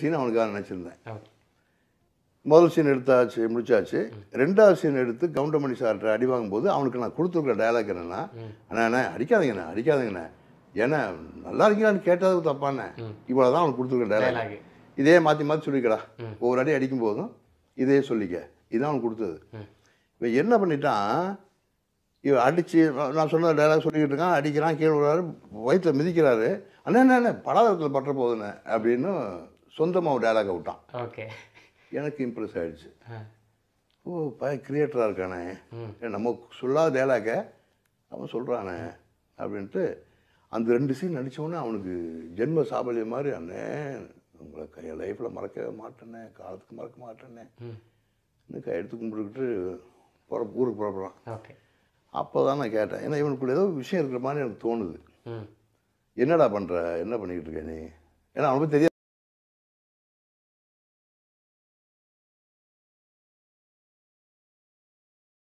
scene அவனுக்காக நினச்சிருந்தேன் முதல் scene எடுத்தாச்சு முடிச்சாச்சு ரெண்டாவது சீன் எடுத்து கவுண்டமணி சார்கிட்ட அடி வாங்கும்போது அவனுக்கு நான் கொடுத்துருக்க டயலாக் என்னென்னா அண்ணா அடிக்காதீங்கண்ணா அடிக்காதீங்கண்ணா ஏன்னா நல்லா இருக்கீங்களான்னு கேட்டதுக்கு தப்பான இவ்வளோ தான் அவனுக்கு கொடுத்துருக்க டயலாக் இதே மாற்றி மாற்றி சொல்லிக்கடா ஒவ்வொரு அடி அடிக்கும் போதும் இதே சொல்லிக்க இதுதான் அவனுக்கு கொடுத்தது இவன் என்ன பண்ணிட்டான் இவன் அடித்து நான் சொன்ன டைலாக் சொல்லிக்கிட்டு இருக்கான் அடிக்கிறான் கீழே விடுறாரு வயிற்றில் மிதிக்கிறாரு அண்ணா என்ன என்ன இடத்துல பற்ற போகுதுண்ணே அப்படின்னு சொந்தமாக ஒரு விட்டான் ஓகே எனக்கு இம்ப்ரெஸ் ஆகிடுச்சு ஓ பய கிரியேட்டராக இருக்கானே நம்ம சொல்லாத டைலாக்கை அவன் சொல்கிறானே அப்படின்ட்டு அந்த ரெண்டு சீன் நடித்தோன்னே அவனுக்கு ஜென்ம சாபல்யம் மாதிரி அண்ணே உங்களை கையை லைஃப்பில் மறக்கவே மாட்டேனே காலத்துக்கு மறக்க மாட்டேனே கை எடுத்து கும்பிட்டுக்கிட்டு புற ஊருக்கு புறப்படுறான் அப்போ தான் நான் கேட்டேன் ஏன்னா இவனுக்குள்ள ஏதோ விஷயம் இருக்கிற மாதிரி எனக்கு தோணுது என்னடா பண்ணுற என்ன பண்ணிக்கிட்டு இருக்க நீ ஏன்னா அவனுக்கு தெரியாது